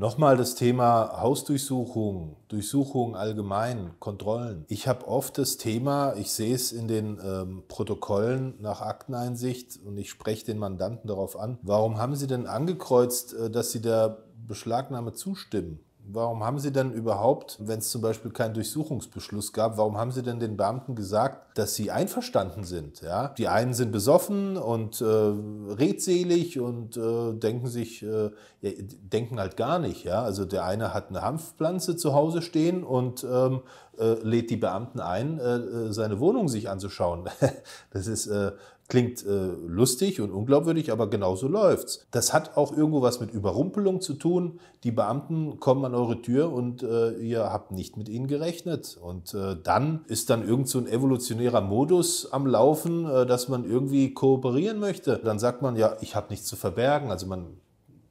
Nochmal das Thema Hausdurchsuchung, Durchsuchung allgemein, Kontrollen. Ich habe oft das Thema, ich sehe es in den ähm, Protokollen nach Akteneinsicht und ich spreche den Mandanten darauf an, warum haben Sie denn angekreuzt, äh, dass Sie der Beschlagnahme zustimmen? Warum haben Sie denn überhaupt, wenn es zum Beispiel keinen Durchsuchungsbeschluss gab, warum haben Sie denn den Beamten gesagt, dass Sie einverstanden sind? Ja? Die einen sind besoffen und äh, redselig und äh, denken sich, äh, ja, denken halt gar nicht. Ja? Also der eine hat eine Hanfpflanze zu Hause stehen und ähm, äh, lädt die Beamten ein, äh, äh seine Wohnung sich anzuschauen. das ist, äh, klingt äh, lustig und unglaubwürdig, aber genauso läuft's. Das hat auch irgendwo was mit Überrumpelung zu tun. Die Beamten kommen an eure Tür und äh, ihr habt nicht mit ihnen gerechnet. Und dann ist dann irgend so ein evolutionärer Modus am Laufen, dass man irgendwie kooperieren möchte. Dann sagt man, ja, ich habe nichts zu verbergen. Also man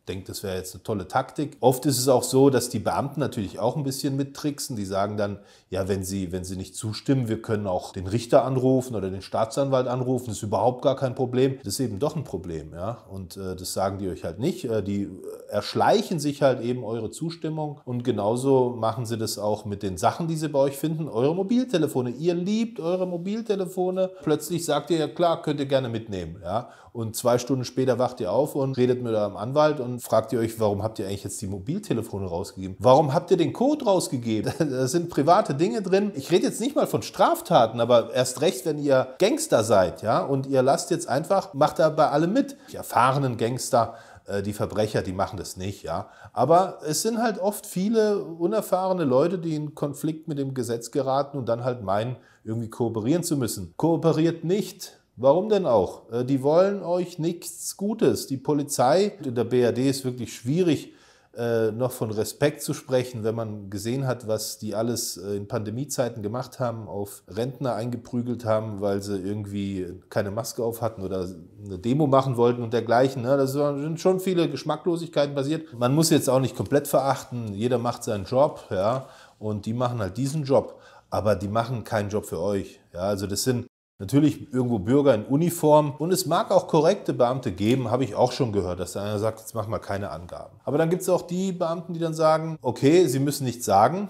denkt, das wäre jetzt eine tolle Taktik. Oft ist es auch so, dass die Beamten natürlich auch ein bisschen mittricksen. Die sagen dann, ja, wenn sie, wenn sie nicht zustimmen, wir können auch den Richter anrufen oder den Staatsanwalt anrufen, das ist überhaupt gar kein Problem. Das ist eben doch ein Problem, ja. Und äh, das sagen die euch halt nicht. Äh, die erschleichen sich halt eben eure Zustimmung und genauso machen sie das auch mit den Sachen, die sie bei euch finden, eure Mobiltelefone. Ihr liebt eure Mobiltelefone. Plötzlich sagt ihr, ja klar, könnt ihr gerne mitnehmen, ja. Und zwei Stunden später wacht ihr auf und redet mit eurem Anwalt und fragt ihr euch, warum habt ihr eigentlich jetzt die Mobiltelefone rausgegeben? Warum habt ihr den Code rausgegeben? da sind private Dinge drin. Ich rede jetzt nicht mal von Straftaten, aber erst recht, wenn ihr Gangster seid, ja, und ihr lasst jetzt einfach, macht da bei allem mit. Die erfahrenen Gangster äh, die Verbrecher, die machen das nicht, ja. Aber es sind halt oft viele unerfahrene Leute, die in Konflikt mit dem Gesetz geraten und dann halt meinen, irgendwie kooperieren zu müssen. Kooperiert nicht. Warum denn auch? Äh, die wollen euch nichts Gutes. Die Polizei in der BRD ist wirklich schwierig, äh, noch von Respekt zu sprechen, wenn man gesehen hat, was die alles äh, in Pandemiezeiten gemacht haben, auf Rentner eingeprügelt haben, weil sie irgendwie keine Maske auf hatten oder eine Demo machen wollten und dergleichen. Ne? Da sind schon viele Geschmacklosigkeiten passiert. Man muss jetzt auch nicht komplett verachten, jeder macht seinen Job, ja, und die machen halt diesen Job, aber die machen keinen Job für euch. Ja, also das sind Natürlich irgendwo Bürger in Uniform und es mag auch korrekte Beamte geben, habe ich auch schon gehört, dass einer sagt, jetzt mach mal keine Angaben. Aber dann gibt es auch die Beamten, die dann sagen, okay, sie müssen nichts sagen,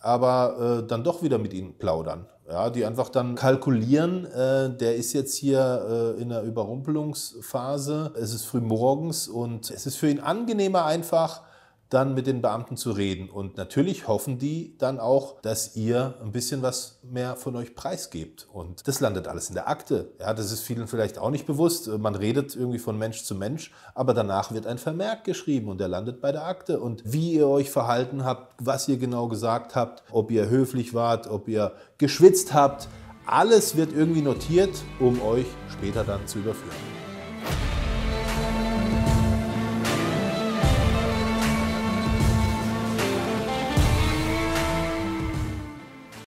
aber äh, dann doch wieder mit ihnen plaudern. Ja, die einfach dann kalkulieren, äh, der ist jetzt hier äh, in der Überrumpelungsphase, es ist früh morgens und es ist für ihn angenehmer einfach, dann mit den Beamten zu reden. Und natürlich hoffen die dann auch, dass ihr ein bisschen was mehr von euch preisgebt. Und das landet alles in der Akte. Ja, das ist vielen vielleicht auch nicht bewusst. Man redet irgendwie von Mensch zu Mensch, aber danach wird ein Vermerk geschrieben und der landet bei der Akte. Und wie ihr euch verhalten habt, was ihr genau gesagt habt, ob ihr höflich wart, ob ihr geschwitzt habt, alles wird irgendwie notiert, um euch später dann zu überführen.